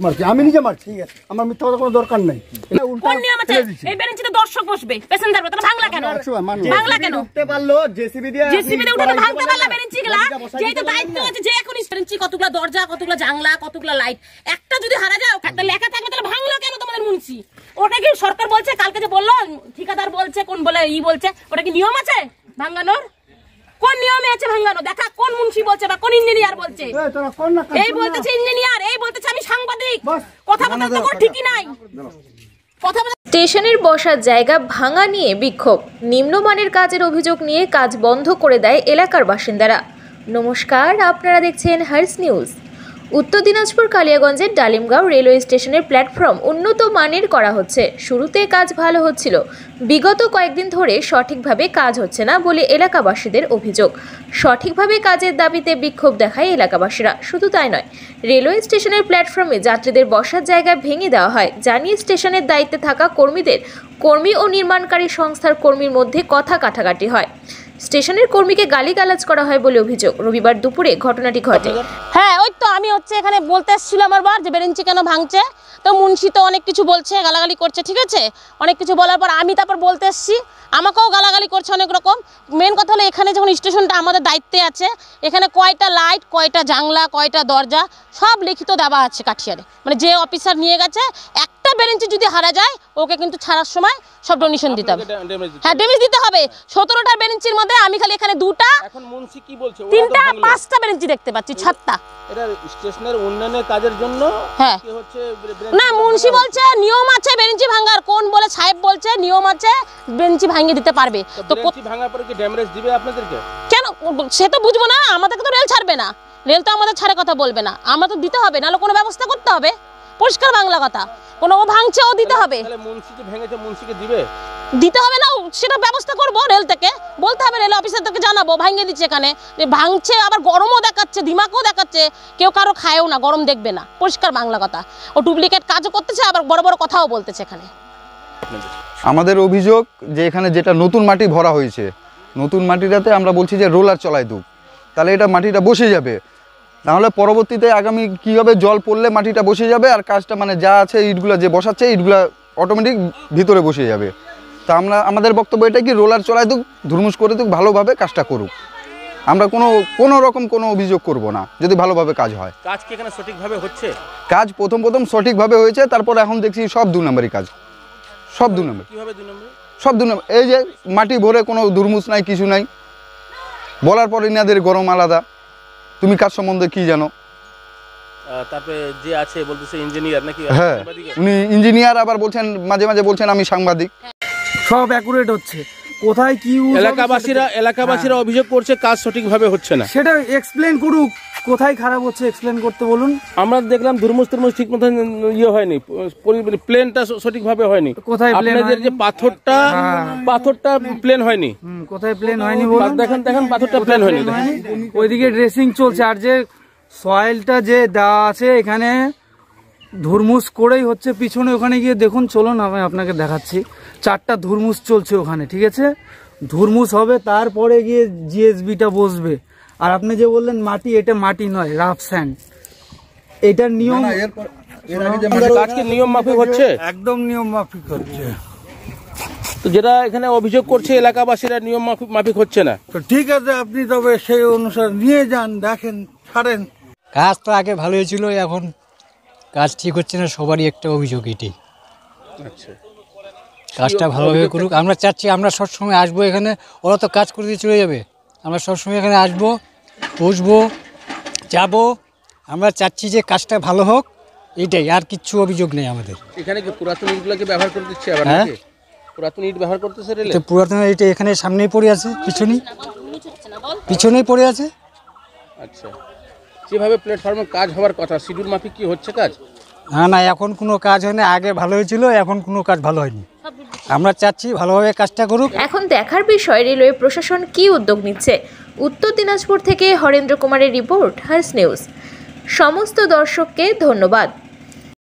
দরজা জানলা কতগুলা একটা যদি হারা একটা লেখা থাকবে তাহলে কেন তোমাদের ওটা কি সরকার বলছে কালকে যে বললো ঠিকাদার বলছে কোন বলে ই বলছে ওটা কি নিয়ম আছে ভাঙানোর কোন নিয়মে আছে ভাঙানো দেখা কোন মুন্সি বলছে বা কোন ইঞ্জিনিয়ার বলছে এই বলতেছে ইঞ্জিনিয়ার এই বলতেছে আমি সাংবাদিক কথা বলতে তো ঠিকই নাই কথা স্টেশনের বসার জায়গা ভাঙা নিয়ে বিক্ষোভ নিম্নমানের কাজের অভিযোগ নিয়ে কাজ বন্ধ করে দেয় এলাকার বাসিন্দারা নমস্কার আপনারা দেখছেন হার্স নিউজ উত্তর দিনাজপুর কালিয়াগঞ্জের ডালিমগাঁও রেলওয়ে স্টেশনের প্ল্যাটফর্ম উন্নত মানের করা হচ্ছে শুরুতে কাজ ভালো হচ্ছিল বিগত কয়েকদিন ধরে সঠিকভাবে কাজ হচ্ছে না বলে এলাকাবাসীদের অভিযোগ সঠিকভাবে কাজের দাবিতে বিক্ষোভ দেখায় এলাকাবাসীরা শুধু তাই নয় রেলওয়ে স্টেশনের প্ল্যাটফর্মে যাত্রীদের বসার জায়গা ভেঙে দেওয়া হয় জানিয়ে স্টেশনের দায়িত্বে থাকা কর্মীদের কর্মী ও নির্মাণকারী সংস্থার কর্মীর মধ্যে কথা কাটাকাটি হয় স্টেশনের কর্মীকে গালিগালাজ করা হয় বলে অভিযোগ রবিবার দুপুরে ঘটনাটি ঘটে হ্যাঁ ওই তো আমি হচ্ছে এখানে বলতে এসেছিলাম আমার বার যে বেরেঞ্চি কেন ভাঙছে তো মুন্সি তো অনেক কিছু বলছে গালাগালি করছে ঠিক আছে অনেক কিছু বলার পর আমি তারপর বলতে এসেছি আমাকেও গালাগালি করছে অনেক রকম মেন কথা হলো এখানে যখন স্টেশনটা আমাদের দায়িত্বে আছে এখানে কয়টা লাইট কয়টা জাংলা কয়টা দরজা সব লিখিত দেওয়া আছে কাঠিয়ারে মানে যে অফিসার নিয়ে গেছে এক বের যদি হারা যায় ওকে কিন্তু ছাড়ার সময় সব ডোনেশন দিতে হবে হ্যাঁ ডেমেজ দিতে হবে সতেরোটা বের মধ্যে আমি খালি এখানে দুটা তিনটা পাঁচটা বের দেখতে পাচ্ছি ছাতটা হ্যাঁ। না বলছে নিয়ম আছে ভাঙার কোন বলে সাহেব বলছে নিয়ম আছে বেঞ্চি ভাঙিয়ে দিতে পারবে তো ভাঙার পরে কি দিবে আপনাদেরকে কেন সে তো বুঝবো না আমাদেরকে তো রেল ছাড়বে না রেল তো আমাদের ছাড়ে কথা বলবে না আমরা তো দিতে হবে নাহলে কোনো ব্যবস্থা করতে হবে পরিষ্কার বাংলা কথা কোনো ও ভাঙছে ও দিতে হবে দিতে হবে না সেটা ব্যবস্থা করবো রেল থেকে বলতে হবে রেল তোকে জানাবো ভাঙিয়ে দিচ্ছে এখানে যে ভাঙছে আবার গরমও দেখাচ্ছে ধিমাকেও দেখাচ্ছে কেউ কারো খায়ও না গরম দেখবে না পরিষ্কার বাংলা কথা ও ডুপ্লিকেট কাজও করতেছে আবার বড় বড় কথাও বলতেছে এখানে আমাদের অভিযোগ যে এখানে যেটা নতুন মাটি ভরা হয়েছে নতুন মাটিটাতে আমরা বলছি যে রোলার চলায় দুপ তাহলে এটা মাটিটা বসে যাবে নাহলে পরবর্তীতে আগামী কীভাবে জল পড়লে মাটিটা বসে যাবে আর কাজটা মানে যা আছে ইটগুলো যে বসাচ্ছে ইটগুলো অটোমেটিক ভিতরে বসে যাবে তা আমরা আমাদের বক্তব্য এটা কি রোলার চলাই দুক ধুরমুস করে দুক ভালোভাবে কাজটা করুক আমরা কোনো কোনো রকম কোনো অভিযোগ করব না যদি ভালোভাবে কাজ হয় কাজ কি এখানে সঠিকভাবে হচ্ছে কাজ প্রথম প্রথম সঠিকভাবে হয়েছে তারপর এখন দেখছি সব দু নম্বরই কাজ সব দু নম্বর কীভাবে দু নম্বর সব দু নম্বর এই যে মাটি ভরে কোনো দুর্মুস নাই কিছু নাই বলার পরে ইনাদের গরম আলাদা তুমি কার সম্বন্ধে কি জানো যে আছে বলতেছে ইঞ্জিনিয়ার নাকি হ্যাঁ ইঞ্জিনিয়ার আবার বলছেন মাঝে মাঝে বলছেন আমি সাংবাদিক সব হচ্ছে কোথায় কি এলাকাবাসীরা এলাকাবাসীরা হ্যাঁ। অভিযোগ করছে কাজ সঠিক ভাবে হচ্ছে না সেটা এক্সপ্লেন করুক কোথায় খারাপ হচ্ছে এক্সপ্লেন করতে বলুন আমরা দেখলাম ধর্মস ধর্মস ঠিক মতো ইয়ে হয়নি প্লেনটা মানে সঠিকভাবে হয়নি কোথায় আপনাদের যে পাথরটা হ্যাঁ, হ্যাঁ, হ্যাঁ। পাথরটা প্লেন হয়নি কোথায় প্লেন হয়নি বলুন দেখেন দেখেন পাথরটা প্লেন হয়নি ওইদিকে ড্রেসিং চলছে আর যে সয়েলটা যে দেওয়া আছে এখানে ধুরমুস করেই হচ্ছে পিছনে ওখানে গিয়ে দেখুন চলুন আমি আপনাকে দেখাচ্ছি চারটা ধুরমুস চলছে ওখানে ঠিক আছে ধুরমুস হবে তারপরে গিয়ে জিএসবিটা বসবে আর আপনি যে বললেন মাটি এটা মাটি নয় রাফ স্যান্ড এটার নিয়ম আজকে নিয়ম মাফিক হচ্ছে একদম নিয়ম মাফিক হচ্ছে তো যেটা এখানে অভিযোগ করছে এলাকাবাসীরা নিয়ম মাফিক মাফিক হচ্ছে না তো ঠিক আছে আপনি তবে সেই অনুসারে নিয়ে যান দেখেন ছাড়েন কাজ তো আগে ভালো হয়েছিল এখন কাজ ঠিক হচ্ছে না সবারই একটা অভিযোগ এটি আচ্ছা কাজটা ভালোভাবে করুক আমরা চাচ্ছি আমরা সবসময় আসবো এখানে ওরা তো কাজ করে দিয়ে চলে যাবে আমরা সবসময় এখানে আসবো বসবো যাব আমরা চাচ্ছি যে কাজটা ভালো হোক এইটাই আর কিচ্ছু অভিযোগ নেই আমাদের এখানে কি পুরাতন ইটগুলোকে ব্যবহার করে দিচ্ছে আবার হ্যাঁ পুরাতন ইট ব্যবহার করতেছে পুরাতন ইট এখানে সামনেই পড়ে আছে পিছনেই পিছনেই পড়ে আছে আচ্ছা যেভাবে প্ল্যাটফর্মে কাজ হওয়ার কথা শিডিউল মাফিক কি হচ্ছে কাজ না না এখন কোনো কাজ হয়নি আগে ভালো হয়েছিল এখন কোনো কাজ ভালো হয়নি আমরা চাচ্ছি ভালোভাবে কাজটা করুক এখন দেখার বিষয় রেলওয়ে প্রশাসন কি উদ্যোগ নিচ্ছে উত্তর দিনাজপুর থেকে হরেন্দ্র কুমারের রিপোর্ট হার্স নিউজ সমস্ত দর্শককে ধন্যবাদ